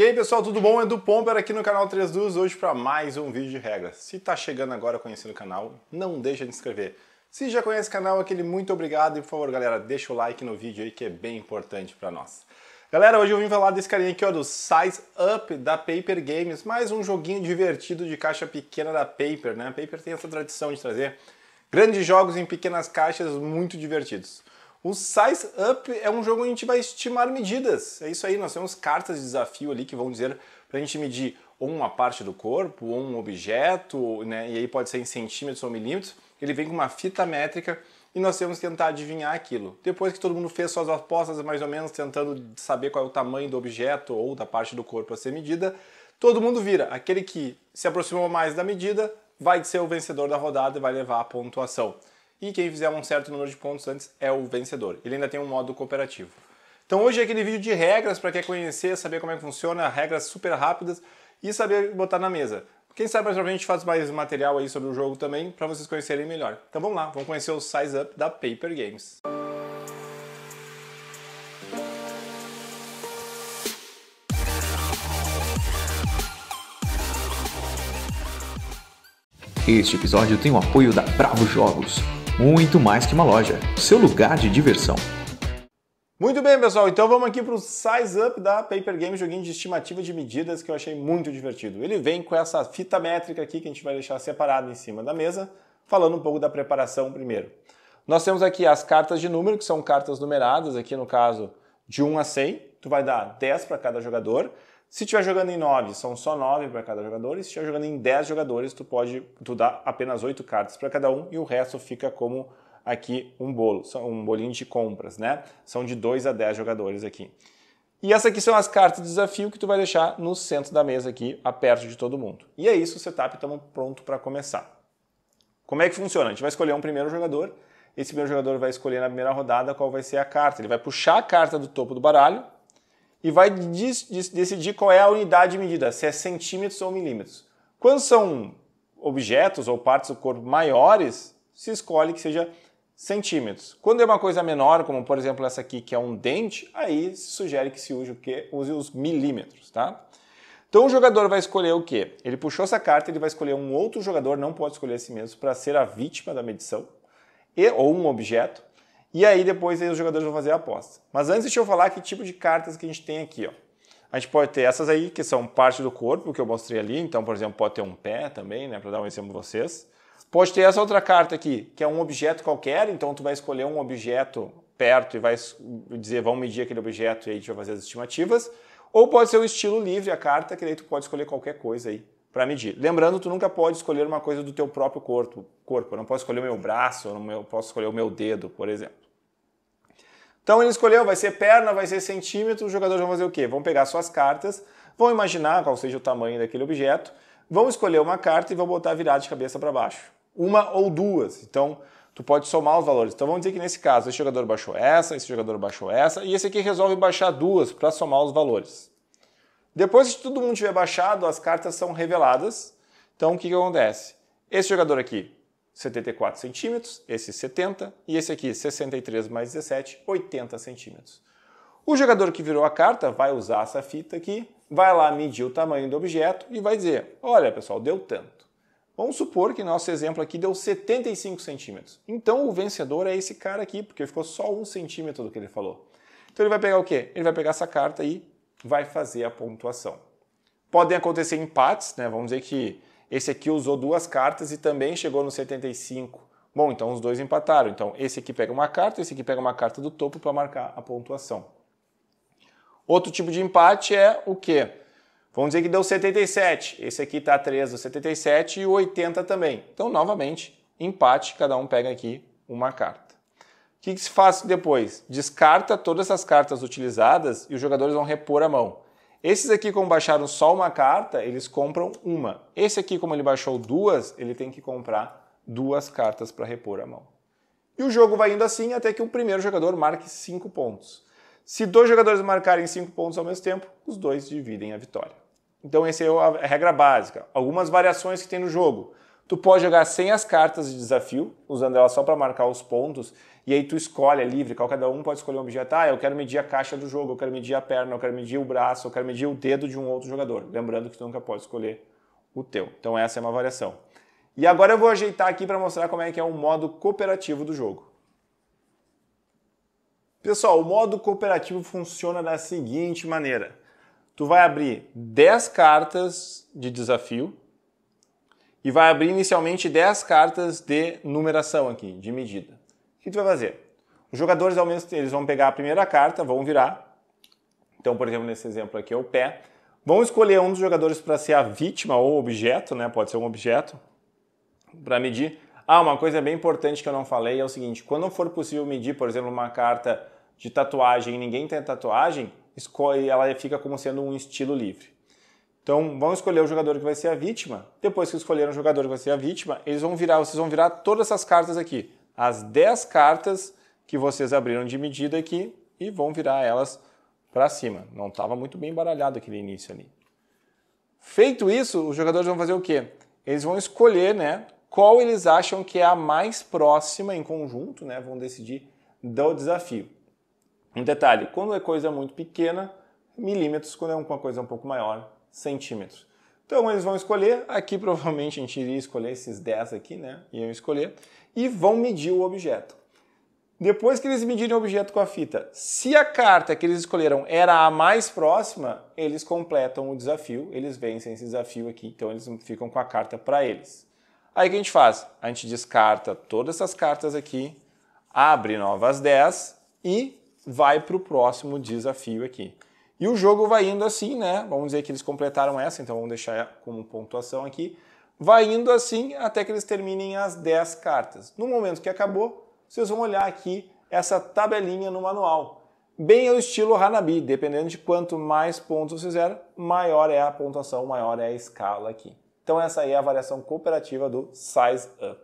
E aí pessoal, tudo bom? Edu Pomper aqui no canal 3 Duas, hoje para mais um vídeo de regras. Se está chegando agora conhecendo o canal, não deixa de se inscrever. Se já conhece o canal, aquele muito obrigado e por favor galera, deixa o like no vídeo aí que é bem importante para nós. Galera, hoje eu vim falar desse carinha aqui ó, do Size Up da Paper Games, mais um joguinho divertido de caixa pequena da Paper, né? A Paper tem essa tradição de trazer grandes jogos em pequenas caixas muito divertidos. O Size Up é um jogo onde a gente vai estimar medidas. É isso aí, nós temos cartas de desafio ali que vão dizer para a gente medir ou uma parte do corpo, ou um objeto, né? e aí pode ser em centímetros ou milímetros. Ele vem com uma fita métrica e nós temos que tentar adivinhar aquilo. Depois que todo mundo fez suas apostas, mais ou menos tentando saber qual é o tamanho do objeto ou da parte do corpo a ser medida, todo mundo vira. Aquele que se aproximou mais da medida vai ser o vencedor da rodada e vai levar a pontuação e quem fizer um certo número de pontos antes é o vencedor. Ele ainda tem um modo cooperativo. Então hoje é aquele vídeo de regras para quem conhecer, saber como é que funciona, regras super rápidas e saber botar na mesa. Quem sabe mais pra frente faz mais material aí sobre o jogo também para vocês conhecerem melhor. Então vamos lá, vamos conhecer o Size Up da Paper Games. Este episódio tem o apoio da Bravo Jogos muito mais que uma loja, seu lugar de diversão. Muito bem, pessoal, então vamos aqui para o Size Up da Paper Game, joguinho de estimativa de medidas que eu achei muito divertido. Ele vem com essa fita métrica aqui que a gente vai deixar separado em cima da mesa, falando um pouco da preparação primeiro. Nós temos aqui as cartas de número, que são cartas numeradas, aqui no caso de 1 a 100. Tu vai dar 10 para cada jogador. Se estiver jogando em 9, são só 9 para cada jogador, e se estiver jogando em 10 jogadores, tu pode tu dá apenas 8 cartas para cada um e o resto fica como aqui um bolo, um bolinho de compras, né? São de 2 a 10 jogadores aqui. E essas aqui são as cartas de desafio que tu vai deixar no centro da mesa aqui, perto de todo mundo. E é isso, o setup, estamos pronto para começar. Como é que funciona? A gente vai escolher um primeiro jogador, esse primeiro jogador vai escolher na primeira rodada qual vai ser a carta. Ele vai puxar a carta do topo do baralho, e vai decidir qual é a unidade de medida, se é centímetros ou milímetros. Quando são objetos ou partes do corpo maiores, se escolhe que seja centímetros. Quando é uma coisa menor, como por exemplo essa aqui, que é um dente, aí se sugere que se use o Use os milímetros, tá? Então o jogador vai escolher o quê? Ele puxou essa carta, ele vai escolher um outro jogador, não pode escolher a si mesmo, para ser a vítima da medição, e, ou um objeto, e aí depois aí os jogadores vão fazer a aposta. Mas antes deixa eu falar que tipo de cartas que a gente tem aqui, ó. A gente pode ter essas aí que são parte do corpo que eu mostrei ali, então por exemplo, pode ter um pé também, né, para dar um exemplo a vocês. Pode ter essa outra carta aqui, que é um objeto qualquer, então tu vai escolher um objeto perto e vai dizer, vamos medir aquele objeto e aí a gente vai fazer as estimativas. Ou pode ser o estilo livre a carta, que daí tu pode escolher qualquer coisa aí para medir. Lembrando, tu nunca pode escolher uma coisa do teu próprio corpo. corpo. Eu não posso escolher o meu braço, eu não posso escolher o meu dedo, por exemplo. Então ele escolheu, vai ser perna, vai ser centímetro, os jogadores vão fazer o quê? Vão pegar suas cartas, vão imaginar qual seja o tamanho daquele objeto, vão escolher uma carta e vão botar virada de cabeça para baixo. Uma ou duas. Então, tu pode somar os valores. Então vamos dizer que nesse caso, esse jogador baixou essa, esse jogador baixou essa, e esse aqui resolve baixar duas para somar os valores. Depois que todo mundo tiver baixado, as cartas são reveladas. Então o que, que acontece? Esse jogador aqui, 74 centímetros, esse 70 e esse aqui, 63 mais 17, 80 centímetros. O jogador que virou a carta vai usar essa fita aqui, vai lá medir o tamanho do objeto e vai dizer: olha pessoal, deu tanto. Vamos supor que nosso exemplo aqui deu 75 centímetros. Então o vencedor é esse cara aqui, porque ficou só um centímetro do que ele falou. Então ele vai pegar o quê? Ele vai pegar essa carta aí vai fazer a pontuação. Podem acontecer empates, né? Vamos dizer que esse aqui usou duas cartas e também chegou no 75. Bom, então os dois empataram. Então esse aqui pega uma carta, esse aqui pega uma carta do topo para marcar a pontuação. Outro tipo de empate é o quê? Vamos dizer que deu 77. Esse aqui está 3 do 77 e o 80 também. Então, novamente, empate, cada um pega aqui uma carta. O que, que, se faz depois? Descarta todas as cartas utilizadas e os jogadores vão repor a mão. Esses aqui, como baixaram só uma carta, eles compram uma. Esse aqui, como ele baixou duas, ele tem que comprar duas cartas para repor a mão. E o jogo vai indo assim até que o primeiro jogador marque cinco pontos. Se dois jogadores marcarem cinco pontos ao mesmo tempo, os dois dividem a vitória. Então, essa é a regra básica. Algumas variações que tem no jogo. Tu pode jogar sem as cartas de desafio, usando elas só para marcar os pontos, e aí tu escolhe, é livre, cada um pode escolher um objeto. Ah, eu quero medir a caixa do jogo, eu quero medir a perna, eu quero medir o braço, eu quero medir o dedo de um outro jogador. Lembrando que tu nunca pode escolher o teu. Então essa é uma variação. E agora eu vou ajeitar aqui para mostrar como é que é o modo cooperativo do jogo. Pessoal, o modo cooperativo funciona da seguinte maneira. Tu vai abrir 10 cartas de desafio, e vai abrir inicialmente 10 cartas de numeração aqui, de medida. O que tu vai fazer? Os jogadores, ao mesmo eles vão pegar a primeira carta, vão virar. Então, por exemplo, nesse exemplo aqui é o pé. Vão escolher um dos jogadores para ser a vítima ou objeto, né? Pode ser um objeto para medir. Ah, uma coisa bem importante que eu não falei é o seguinte: quando for possível medir, por exemplo, uma carta de tatuagem e ninguém tem tatuagem, ela fica como sendo um estilo livre. Então, vão escolher o jogador que vai ser a vítima. Depois que escolheram o jogador que vai ser a vítima, eles vão virar, vocês vão virar todas essas cartas aqui, as 10 cartas que vocês abriram de medida aqui e vão virar elas para cima. Não estava muito bem baralhado aquele início ali. Feito isso, os jogadores vão fazer o quê? Eles vão escolher, né, qual eles acham que é a mais próxima em conjunto, né, vão decidir do desafio. Um detalhe, quando é coisa muito pequena, milímetros, quando é uma coisa um pouco maior, centímetros. Então eles vão escolher, aqui provavelmente a gente iria escolher esses 10 aqui, né? Iam escolher, e vão medir o objeto. Depois que eles medirem o objeto com a fita, se a carta que eles escolheram era a mais próxima, eles completam o desafio, eles vencem esse desafio aqui, então eles ficam com a carta para eles. Aí o que a gente faz? A gente descarta todas essas cartas aqui, abre novas 10 e vai para o próximo desafio aqui. E o jogo vai indo assim, né? Vamos dizer que eles completaram essa, então vamos deixar como pontuação aqui. Vai indo assim até que eles terminem as 10 cartas. No momento que acabou, vocês vão olhar aqui essa tabelinha no manual. Bem ao estilo Hanabi, dependendo de quanto mais pontos vocês fizer, maior é a pontuação, maior é a escala aqui. Então essa aí é a variação cooperativa do Size Up.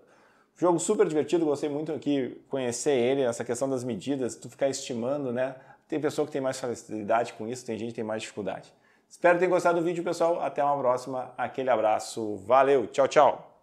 Jogo super divertido, gostei muito aqui conhecer ele, essa questão das medidas, tu ficar estimando, né? Tem pessoa que tem mais facilidade com isso, tem gente que tem mais dificuldade. Espero que tenham gostado do vídeo, pessoal. Até uma próxima. Aquele abraço. Valeu. Tchau, tchau.